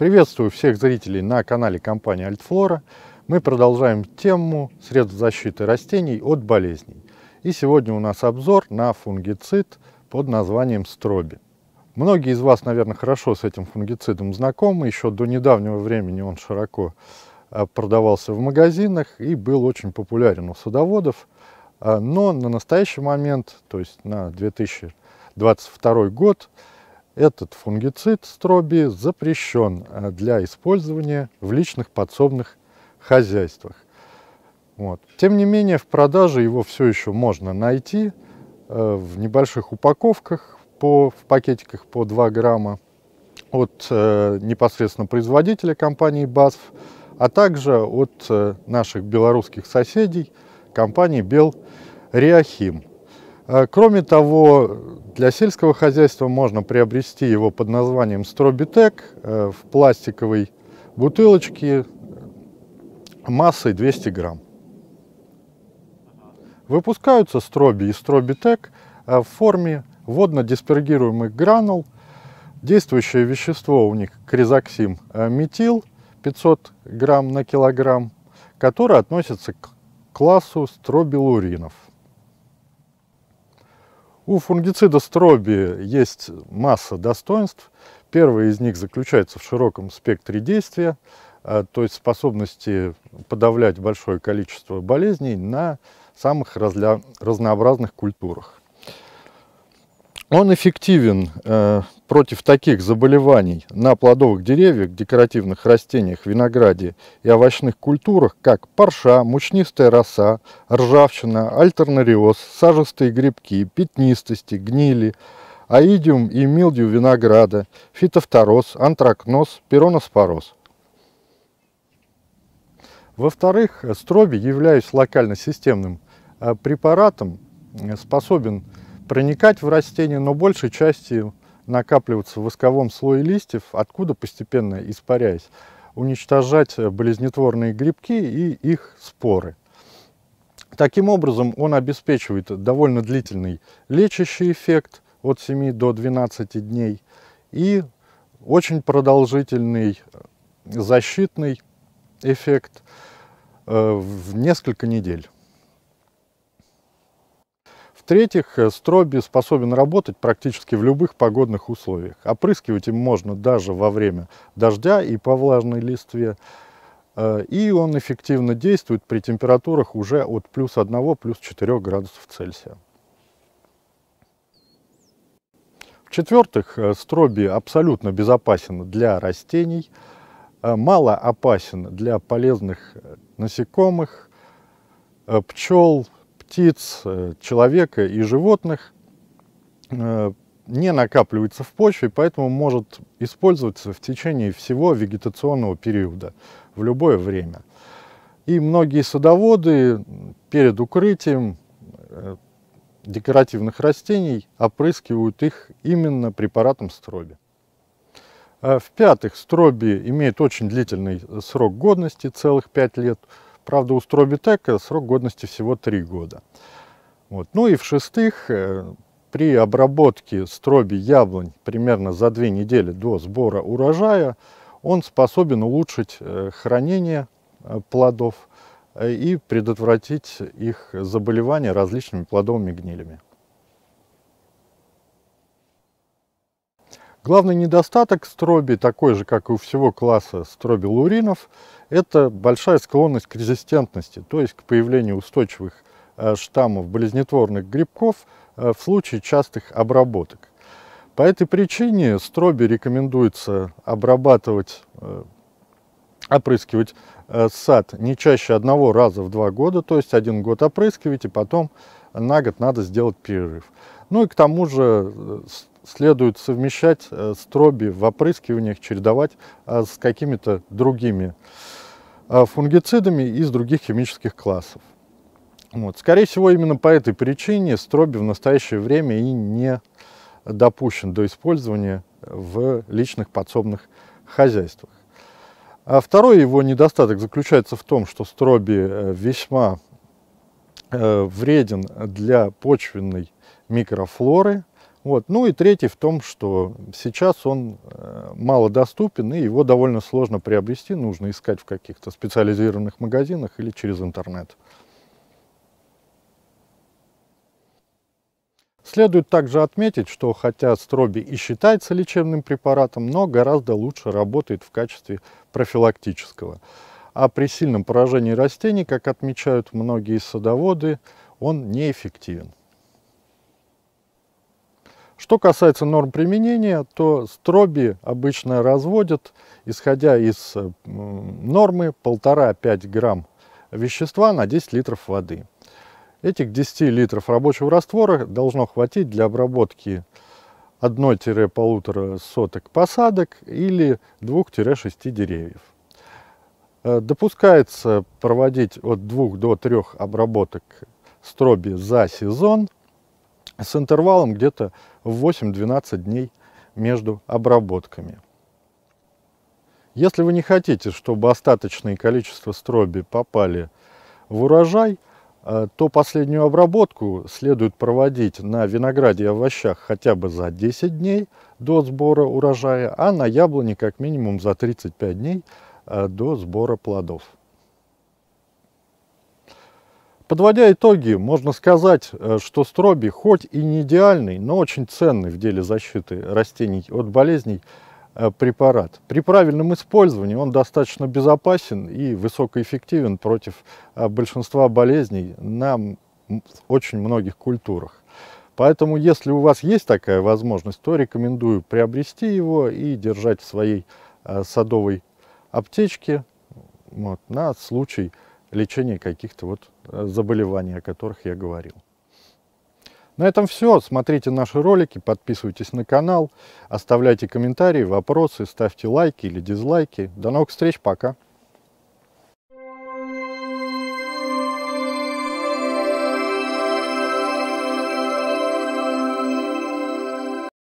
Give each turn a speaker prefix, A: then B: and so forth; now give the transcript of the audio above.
A: Приветствую всех зрителей на канале компании Альтфлора. Мы продолжаем тему средств защиты растений от болезней. И сегодня у нас обзор на фунгицид под названием строби. Многие из вас, наверное, хорошо с этим фунгицидом знакомы. Еще до недавнего времени он широко а, продавался в магазинах и был очень популярен у садоводов. А, но на настоящий момент, то есть на 2022 год, этот фунгицид строби запрещен э, для использования в личных подсобных хозяйствах. Вот. Тем не менее, в продаже его все еще можно найти э, в небольших упаковках, по, в пакетиках по 2 грамма от э, непосредственно производителя компании BASF, а также от э, наших белорусских соседей компании Бел Реахим. А, кроме того, для сельского хозяйства можно приобрести его под названием Стробитек э, в пластиковой бутылочке массой 200 грамм. Выпускаются строби и стробитек э, в форме водно-диспергируемых гранул. Действующее вещество у них кризоксим э, метил 500 грамм на килограмм, который относится к классу стробилуринов. У фунгицида строби есть масса достоинств. Первое из них заключается в широком спектре действия, а, то есть способности подавлять большое количество болезней на самых разнообразных культурах. Он эффективен э, против таких заболеваний на плодовых деревьях, декоративных растениях, винограде и овощных культурах, как парша, мучнистая роса, ржавчина, альтернариоз, сажистые грибки, пятнистости, гнили, аидиум и милдию винограда, фитофтороз, антракноз, пироноспороз. Во-вторых, э, строби, являясь локально-системным э, препаратом, э, способен проникать в растение, но большей частью накапливаться в восковом слое листьев, откуда постепенно испаряясь, уничтожать э, болезнетворные грибки и их споры. Таким образом, он обеспечивает довольно длительный лечащий эффект от 7 до 12 дней и очень продолжительный э, защитный эффект э, в несколько недель. В-третьих, э, строби способен работать практически в любых погодных условиях. Опрыскивать им можно даже во время дождя и по влажной листве. Э, и он эффективно действует при температурах уже от плюс 1, плюс 4 градусов Цельсия. В-четвертых, э, строби абсолютно безопасен для растений, мало опасен для полезных насекомых, пчел, птиц, э, человека и животных э, не накапливается в почве, поэтому может использоваться в течение всего вегетационного периода, в любое время. И многие садоводы перед укрытием э, декоративных растений опрыскивают их именно препаратом строби. В-пятых, строби имеет очень длительный срок годности, целых 5 лет – Правда, у Стробитека э, срок годности всего 3 года. Вот. Ну и в-шестых, э, при обработке строби яблонь примерно за 2 недели до сбора урожая, он способен улучшить э, хранение плодов и предотвратить их заболевания различными плодовыми гнилями. Главный недостаток строби, такой же, как и у всего класса стробилуринов, это большая склонность к резистентности, то есть к появлению устойчивых э, штаммов болезнетворных грибков э, в случае частых обработок. По этой причине строби рекомендуется обрабатывать, э, опрыскивать сад не чаще одного раза в два года, то есть один год опрыскивать и потом на год надо сделать перерыв. Ну и к тому же э, следует совмещать э, строби в опрыскиваниях, чередовать э, с какими-то другими фунгицидами из других химических классов. Вот. Скорее всего, именно по этой причине строби в настоящее время и не допущен до использования в личных подсобных хозяйствах. А второй его недостаток заключается в том, что строби весьма Э, вреден для почвенной микрофлоры. Вот. Ну и третий в том, что сейчас он э, мало доступен и его довольно сложно приобрести, нужно искать в каких-то специализированных магазинах или через интернет. Следует также отметить, что хотя строби и считается лечебным препаратом, но гораздо лучше работает в качестве профилактического а при сильном поражении растений, как отмечают многие садоводы, он неэффективен. Что касается норм применения, то строби обычно разводят, исходя из э, нормы 1,5-5 грамм вещества на 10 литров воды. Этих 10 литров рабочего раствора должно хватить для обработки 1-1,5 соток посадок или 2-6 деревьев. Э, допускается проводить от двух до трех обработок строби за сезон с интервалом где-то в 8-12 дней между обработками. Если вы не хотите, чтобы остаточное количество строби попали в урожай, э, то последнюю обработку следует проводить на винограде и овощах хотя бы за 10 дней до сбора урожая, а на яблоне как минимум за 35 дней – Э, до сбора плодов. Подводя итоги, можно сказать, э, что строби хоть и не идеальный, но очень ценный в деле защиты растений от болезней э, препарат. При правильном использовании он достаточно безопасен и высокоэффективен против большинства болезней на очень многих культурах. Поэтому, если у вас есть такая возможность, то рекомендую приобрести его и держать в своей садовой аптечки вот, на случай лечения каких-то вот э, заболеваний, о которых я говорил. На этом все. Смотрите наши ролики, подписывайтесь на канал, оставляйте комментарии, вопросы, ставьте лайки или дизлайки. До новых встреч, пока!